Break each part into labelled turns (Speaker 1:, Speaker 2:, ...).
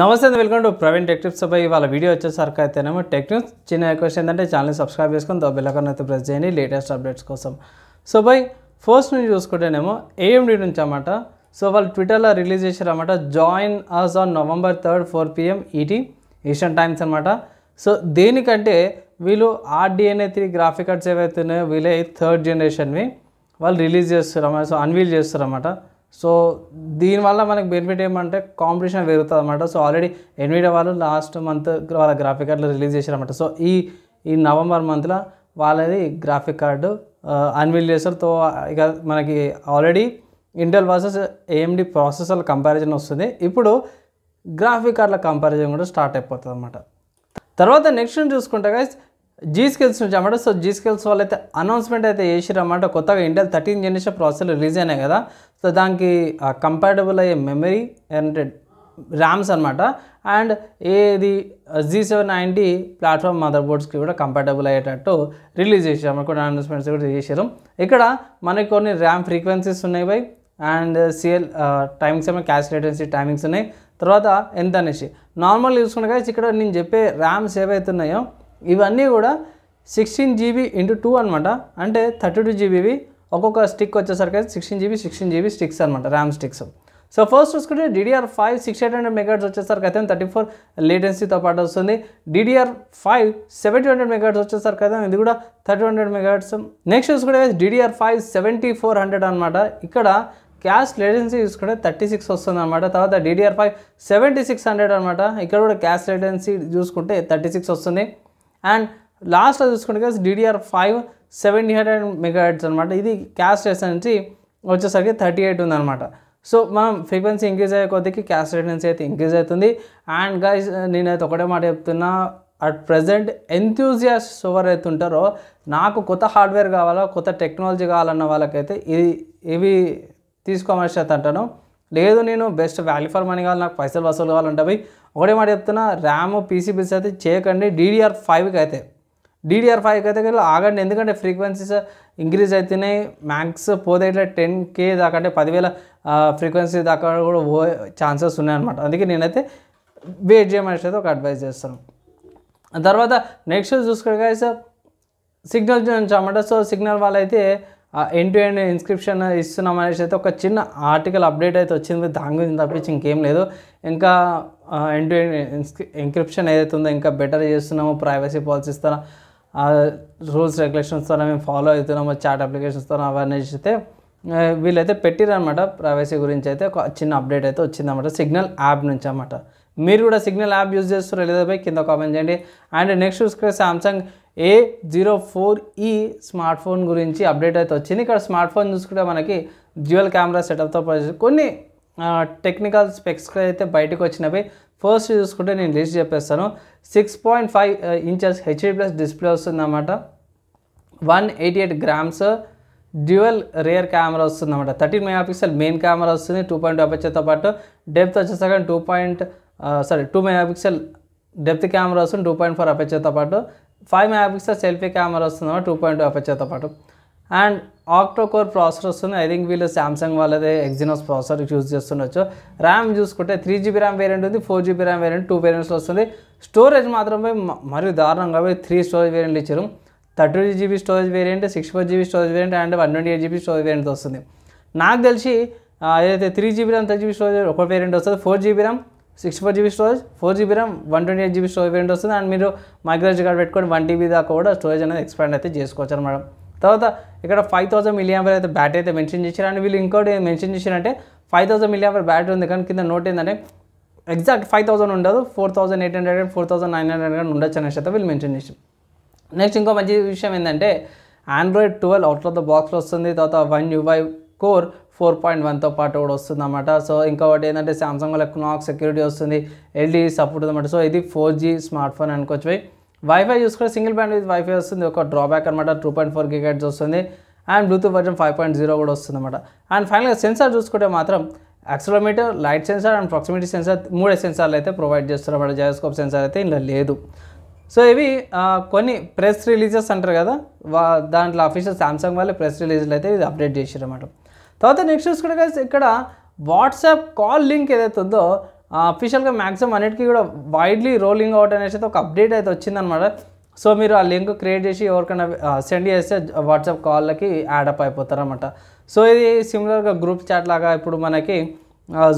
Speaker 1: నమస్తే welcome to Praveen tech tips పై వాళ్ళ వీడియో వచ్చేసరికి అయితేనేమో టెక్ టిప్స్ చిన్న రిక్వెస్ట్ ఏంటంటే ఛానల్ని సబ్స్క్రైబ్ చేసుకొని దో బెల్లకన్ అయితే ప్రెస్ చేయండి లేటెస్ట్ అప్డేట్స్ కోసం సో బై ఫస్ట్ నుంచి చూసుకుంటేనేమో ఏఎండి నుంచి అన్నమాట సో వాళ్ళు ట్విట్టర్లో రిలీజ్ చేశారన్నమాట join us on November third four PM ET eastern times అనమాట సో దేనికంటే వీళ్ళు ఆర్డిఎన్ఏ త్రీ గ్రాఫిక్ కార్డ్స్ ఏవైతే ఉన్నాయో వీళ్ళే థర్డ్ జనరేషన్వి వాళ్ళు రిలీజ్ చేస్తారన్నమాట సో అన్వీల్ చేస్తారన్నమాట సో దీనివల్ల మనకు బెనిఫిట్ ఏమంటే కాంపిటీషన్ పెరుగుతుంది అనమాట సో ఆల్రెడీ ఎన్విడ వాళ్ళు లాస్ట్ మంత్ వాళ్ళ గ్రాఫిక్ కార్డులు రిలీజ్ చేశారన్నమాట సో ఈ ఈ నవంబర్ మంత్లో వాళ్ళది గ్రాఫిక్ కార్డు అన్విల్ చేస్తారు తో ఇక మనకి already Intel versus AMD processor comparison వస్తుంది ఇప్పుడు గ్రాఫిక్ కార్డ్ల కంపారిజన్ కూడా స్టార్ట్ అయిపోతుంది అనమాట తర్వాత నెక్స్ట్ చూసుకుంటే గైస్ జీ స్కిల్స్ నుంచి అనమాట సో జీ స్కిల్స్ వాళ్ళు అయితే అనౌన్స్మెంట్ అయితే చేసిరమాట కొత్తగా Intel thirteen generation processor release అయినాయి కదా సో దానికి కంపేటబుల్ అయ్యే మెమరీ అంటే ర్యామ్స్ అనమాట అండ్ ఏది Z seven ninety platform mother బోర్డ్స్కి కూడా కంపార్టబుల్ అయ్యేటట్టు రిలీజ్ చేసాము కొన్ని అనౌన్స్మెంట్స్ కూడా చేశారు ఇక్కడ మనకి కొన్ని ర్యామ్ ఫ్రీక్వెన్సీస్ ఉన్నాయి బై అండ్ సిఎల్ టైమింగ్స్ ఏమో క్యాల్కులేటెన్సీ టైమింగ్స్ ఉన్నాయి తర్వాత ఎంత అనేసి నార్మల్ కానీ ఇక్కడ నేను చెప్పే ర్యామ్స్ ఉన్నాయో ఇవన్నీ కూడా సిక్స్టీన్ జీబీ ఇంటూ టూ అనమాట అంటే థర్టీ టూ జీబీవి ఒక్కొక్క స్టిక్ వచ్చేసరికి sixteen GB sixteen GB sticks అనమాట ర్యామ్ స్టిక్స్ సో ఫస్ట్ చూసుకుంటే DDR five six eight hundred megahertz వచ్చేసరికి అయితే థర్టీ ఫోర్ లేటెన్సీతో పాటు వస్తుంది DDR five seventy hundred megahertz వచ్చేసరికి అయితే ఇది కూడా థర్టీ హండ్రెడ్ మెగాట్స్ నెక్స్ట్ చూసుకుంటే DDR five seventy four hundred అనమాట ఇక్కడ క్యాష్ లేటెన్సీ చూసుకుంటే థర్టీ సిక్స్ వస్తుంది అనమాట తర్వాత DDR five seventy six hundred అనమాట ఇక్కడ కూడా క్యాష్ లేటెన్సీ చూసుకుంటే థర్టీ సిక్స్ వస్తుంది అండ్ లాస్ట్లో చూసుకుంటే కదా DDR five seventy hundred megahertz అనమాట ఇది క్యాష్ నుంచి వచ్చేసరికి థర్టీ ఎయిట్ ఉందన్నమాట సో మనం ఫ్రీక్వెన్సీ ఇంక్రీజ్ అయ్యే కొద్దికి క్యాష్ రేటెన్సీ అయితే ఇంక్రీజ్ అవుతుంది అండ్ గైస్ నేనైతే ఒకటే మాట చెప్తున్నా అట్ ప్రజెంట్ ఎంతూజియాస్ట్ అయితే ఉంటారో నాకు కొత్త హార్డ్వేర్ కావాలా కొత్త టెక్నాలజీ కావాలన్న వాళ్ళకైతే ఇది ఇవి తీసుకోవాల్సి అంటాను లేదు నేను బెస్ట్ వాల్యూ ఫర్ మనీ కావాలి నాకు పైసలు వసూలు కావాలంటే ఒకటే మాట చెప్తున్నా ర్యామ్ పీసీ బిల్స్ అయితే చేయకండి డీడీఆర్ ఫైవ్కి అయితే డిడిఆర్ ఫైవ్కి అయితే ఆగండి ఎందుకంటే ఫ్రీక్వెన్సీస్ ఇంక్రీజ్ అవుతున్నాయి మ్యాక్స్ పోతే ఇట్లా టెన్ కే దాకా అంటే పదివేల ఫ్రీక్వెన్సీ దాకా కూడా పోయే ఛాన్సెస్ ఉన్నాయన్నమాట అందుకే నేనైతే వెయిట్ చేయమనేసి అయితే ఒక అడ్వైస్ చేస్తాను తర్వాత నెక్స్ట్ కాదు సార్ సిగ్నల్ అన్నమాట సో సిగ్నల్ వాళ్ళైతే ఎన్ టు ఎండ్ ఇన్స్క్రిప్షన్ ఇస్తున్నాం అనేసి అయితే ఒక చిన్న ఆర్టికల్ అప్డేట్ అయితే వచ్చింది దాని గురించి తప్పించి ఇంకేం లేదు ఇంకా ఎన్ టు ఎండ్ ఎన్క్రిప్షన్ ఏదైతే ఉందో ఇంకా బెటర్ చేస్తున్నాము ప్రైవసీ పాలసీ ఇస్తారా రూల్స్ రెగ్యులేషన్స్తో మేము ఫాలో అవుతున్నాము చాట్ అప్లికేషన్స్తో అవేర్నెస్ ఇస్తే వీళ్ళైతే పెట్టిరనమాట ప్రైవసీ గురించి అయితే ఒక చిన్న అప్డేట్ అయితే వచ్చిందన్నమాట సిగ్నల్ యాప్ నుంచి అనమాట మీరు కూడా సిగ్నల్ యాప్ యూజ్ చేస్తున్నారు లేదా బై కింద కామెంట్ చేయండి అండ్ నెక్స్ట్ చూసుకునే Samsung A zero four E smartphone గురించి అప్డేట్ అయితే వచ్చింది ఇక్కడ స్మార్ట్ ఫోన్ చూసుకుంటే మనకి జ్యువల్ కెమెరా సెటప్తో కొన్ని టెక్నికల్ స్పెక్స్ అయితే బయటకు వచ్చినవి ఫస్ట్ చూసుకుంటే నేను లిస్ట్ చెప్పేస్తాను six point five inches HD plus display వస్తుందన్నమాట one eighty eight grams dual rear camera వస్తుందన్నమాట thirteen megapixel main camera వస్తుంది టూ పాయింట్ అపర్చర్తో పాటు డెప్త్ వచ్చేసాక two point sorry two megapixel depth camera వస్తుంది two point four అపర్చర్తో పాటు five megapixel selfie camera వస్తుందన్నమాట two point two అపర్చర్తో పాటు అండ్ ఆక్టో కోర్ ప్రాసెసర్ వస్తుంది ఐ థింక్ వీళ్ళు శాంసంగ్ వాళ్ళదే ఎగ్జినోస్ ప్రాసెసర్ యూజ్ చేస్తుండొచ్చు ర్యామ్ చూసుకుంటే త్రీ జీబీ ర్యామ్ వేరియంట్ ఉంది four GB RAM variant two variants వస్తుంది స్టోరేజ్ మాత్రమే మరి దారుణంగా త్రీ స్టోరేజ్ వేరియంట్లు ఇచ్చారు thirty GB storage variant six four GB storage variant and one twenty eight GB storage variant వస్తుంది నాకు తెలిసి ఏదైతే three GB RAM thirty GB storage ఒక వేరియంట్ వస్తుంది four GB RAM six four GB storage four GB RAM one twenty eight GB storage variant వస్తుంది and మీరు micro card పెట్టుకొని one TB దాకా కూడా స్టోరేజ్ అనేది ఎక్స్పాండ్ అయితే చేసుకోవచ్చు అనమాట తర్వాత ఇక్కడ ఫైవ్ థౌసండ్ మిలియాంబర్ అయితే బ్యాటరీ అయితే మెన్షన్ చేశారు అండ్ వీళ్ళు ఇంకోటి మెన్షన్ చేశారంటే ఫైవ్ థౌసండ్ మిలియాంబర్ బ్యాటరీ ఉంది కానీ కింద నోట్ ఏంటంటే ఎగ్జాక్ట్ ఫైవ్ థౌసండ్ ఉండదు four thousand eight hundred and four thousand nine hundred కానీ ఉండొచ్చు అనేసి అయితే వీళ్ళు మెన్షన్ చేశారు నెక్స్ట్ ఇంకో మంచి విషయం ఏంటంటే Android twelve out of the బాక్స్లో వస్తుంది తర్వాత one U I core four point వన్తో పాటు కూడా వస్తుంది అనమాట సో ఇంకొకటి ఏంటంటే శాంసంగ్ వాళ్ళ సెక్యూరిటీ వస్తుంది ఎల్ఈ సపోర్ట్ అనమాట సో ఇది ఫోర్ జీ స్మార్ట్ ఫోన్ అనుకోవచ్చు వైఫై చూసుకుంటే సింగిల్ బ్యాండ్ విత్ వైఫై వస్తుంది ఒక డ్రాబ్యాక్ అనమాట టూ పాయింట్ ఫోర్ గిగాట్స్ వస్తుంది and Bluetooth version five point zero కూడా వస్తుంది అనమాట అండ్ ఫైనల్గా సెన్సార్ చూసుకుంటే మాత్రం accelerometer light sensor and proximity sensor మూడే సెన్సార్లు అయితే ప్రొవైడ్ చేస్తారు అనమాట జయోస్కోప్ సెన్సార్ అయితే ఇలా లేదు సో ఇవి కొన్ని ప్రెస్ రిలీజెస్ అంటారు కదా వా దాంట్లో అఫీషియల్ శాంసంగ్ వాళ్ళే ప్రెస్ రిలీజ్లు అయితే ఇది అప్డేట్ చేశారు అనమాట తర్వాత నెక్స్ట్ చూసుకుంటే ఇక్కడ వాట్సాప్ కాల్ లింక్ ఏదైతే ఉందో అఫీషియల్గా మ్యాక్సిమం అన్నిటికీ కూడా వైడ్లీ రోలింగ్ అవుట్ అనేసి ఒక అప్డేట్ అయితే వచ్చిందనమాట సో మీరు ఆ లింక్ క్రియేట్ చేసి ఎవరికైనా సెండ్ చేస్తే వాట్సాప్ కాల్లకి యాడప్ అయిపోతారనమాట సో ఇది సిమిలర్గా గ్రూప్ చాట్ లాగా ఇప్పుడు మనకి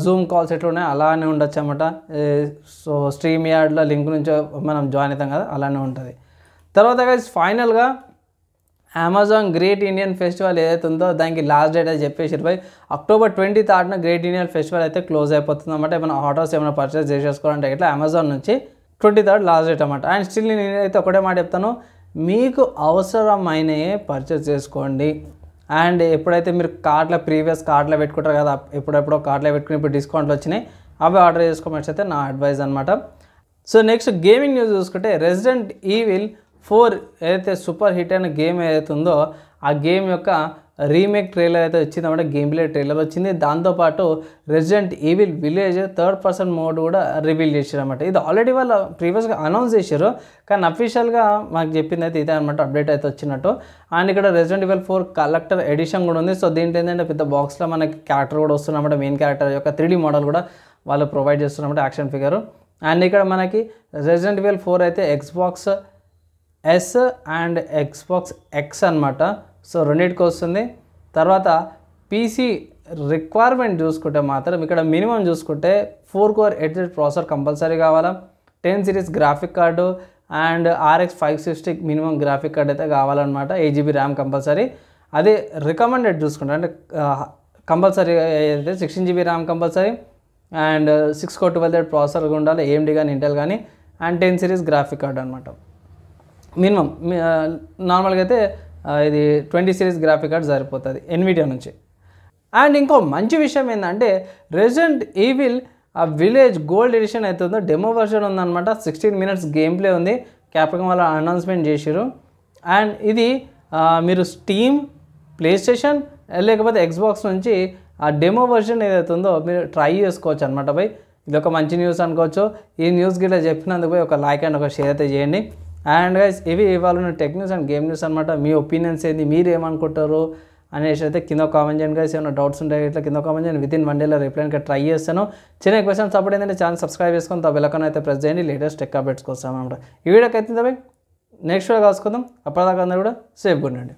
Speaker 1: జూమ్ కాల్స్ ఎట్లున్నాయి అలానే ఉండొచ్చు అనమాట సో స్ట్రీమ్ యార్డ్లో లింక్ నుంచి మనం జాయిన్ అవుతాం కదా అలానే ఉంటుంది తర్వాత ఫైనల్గా అమెజాన్ గ్రేట్ ఇండియన్ ఫెస్టివల్ ఏదైతే ఉందో దానికి లాస్ట్ డేట్ అయితే చెప్పేసి బై అక్టోబర్ ట్వంటీ థర్డ్న గ్రేట్ ఇండియన్ ఫెస్టివల్ అయితే క్లోజ్ అయిపోతుంది అనమాట ఏమైనా ఆర్డర్స్ ఏమైనా పర్చేస్ చేసేసుకోవాలంటే ఇట్లా అమెజాన్ నుంచి ట్వంటీ థర్డ్ లాస్ట్ డేట్ అనమాట అండ్ స్టిల్ అయితే ఒకటే మాట చెప్తాను మీకు అవసరమైన పర్చేస్ చేసుకోండి అండ్ ఎప్పుడైతే మీరు కార్డ్లో ప్రీవియస్ కార్డ్లో పెట్టుకుంటారు కదా ఎప్పుడెప్పుడో కార్డ్లో పెట్టుకుని ఇప్పుడు డిస్కౌంట్లు వచ్చినాయి అవి ఆర్డర్ చేసుకోమని అయితే నా అడ్వైజ్ అనమాట సో నెక్స్ట్ గేమింగ్ న్యూస్ చూసుకుంటే రెసిడెంట్ ఈవిల్ ఫోర్ ఏదైతే సూపర్ హిట్ అయిన గేమ్ ఏదైతే ఉందో ఆ గేమ్ యొక్క రీమేక్ ట్రైలర్ అయితే వచ్చిందన్నమాట గేమ్ ప్లే ట్రైలర్ వచ్చింది దాంతోపాటు resident evil village third person mode కూడా రివీల్ చేశారు అనమాట ఇది ఆల్రెడీ వాళ్ళు ప్రీవియస్గా అనౌన్స్ చేశారు కానీ అఫీషియల్గా మాకు చెప్పింది అయితే ఇదే అనమాట అప్డేట్ అయితే వచ్చినట్టు అండ్ ఇక్కడ resident evil four collector edition కూడా ఉంది సో దీంట్లో ఏంటంటే పెద్ద బాక్స్లో మనకి క్యారెక్టర్ కూడా వస్తున్నమాట మెయిన్ క్యారెక్టర్ యొక్క త్రీడీ మోడల్ కూడా వాళ్ళు ప్రొవైడ్ చేస్తున్నమాట యాక్షన్ ఫిగర్ అండ్ ఇక్కడ మనకి రెసిడెంట్ ఈవిల్ ఫోర్ అయితే Xbox S and Xbox X అనమాట సో రెండింటికి వస్తుంది తర్వాత పీసీ రిక్వైర్మెంట్ చూసుకుంటే మాత్రం ఇక్కడ మినిమం చూసుకుంటే four core eight processor compulsory కావాలా ten series graphic card and RX five sixty minimum graphic card అయితే కావాలన్నమాట ఎయిట్ జీబీ ర్యామ్ కంపల్సరీ అదే రికమెండెడ్ చూసుకుంటే అంటే కంపల్సరీ అయితే sixteen GB RAM compulsory and six core twelve processor ఉండాలి AMD కానీ Intel కానీ and ten series graphic card అనమాట మినిమం నార్మల్గా అయితే ఇది ట్వంటీ సిరీస్ గ్రాఫిక్ కార్డ్ సరిపోతుంది ఎన్విటీ నుంచి అండ్ ఇంకో మంచి విషయం ఏంటంటే రెజెంట్ ఈవిల్ ఆ విలేజ్ గోల్డ్ ఎడిషన్ అవుతుందో డెమో వర్షన్ ఉందన్నమాట సిక్స్టీన్ మినిట్స్ గేమ్ ప్లే ఉంది క్యాప్కమ్ వాళ్ళ అనౌన్స్మెంట్ చేసారు అండ్ ఇది మీరు స్టీమ్ ప్లే స్టేషన్ లేకపోతే ఎక్స్బాక్స్ నుంచి ఆ డెమో వర్షన్ ఏదైతుందో మీరు ట్రై చేసుకోవచ్చు అనమాట పోయి ఇది ఒక మంచి న్యూస్ అనుకోవచ్చు ఈ న్యూస్ గిట్లా చెప్పినందుకు ఒక లైక్ అండ్ ఒక షేర్ అయితే చేయండి అండ్ గైస్ ఇవి ఇవాళ tech news and game news అనమాట మీ ఒపీనియన్స్ ఏంది మీరు ఏమనుకుంటారు అనేసి అయితే కింద కామెంట్ చేయండి గైస్ ఏమైనా డౌట్స్ ఉంటాయి ఇట్లా కింద కామెంట్ చేయండి వితిన్ వన్ డేలో రిప్లైకి ట్రై చేస్తాను చిన్న క్వశ్చన్ సపోర్ట్ ఏంటంటే ఛానల్ సబ్స్క్రైబ్ చేసుకొని తా బెలకన్ అయితే ప్రెస్ చేయండి లేటెస్ట్ టెక్ అప్డేట్స్ కోసం అనమాట ఈ వీడియోకి అయితే నెక్స్ట్ వీడియో కాసుకుందాం అప్పటిదాకా అందరూ కూడా సేఫ్గా ఉండండి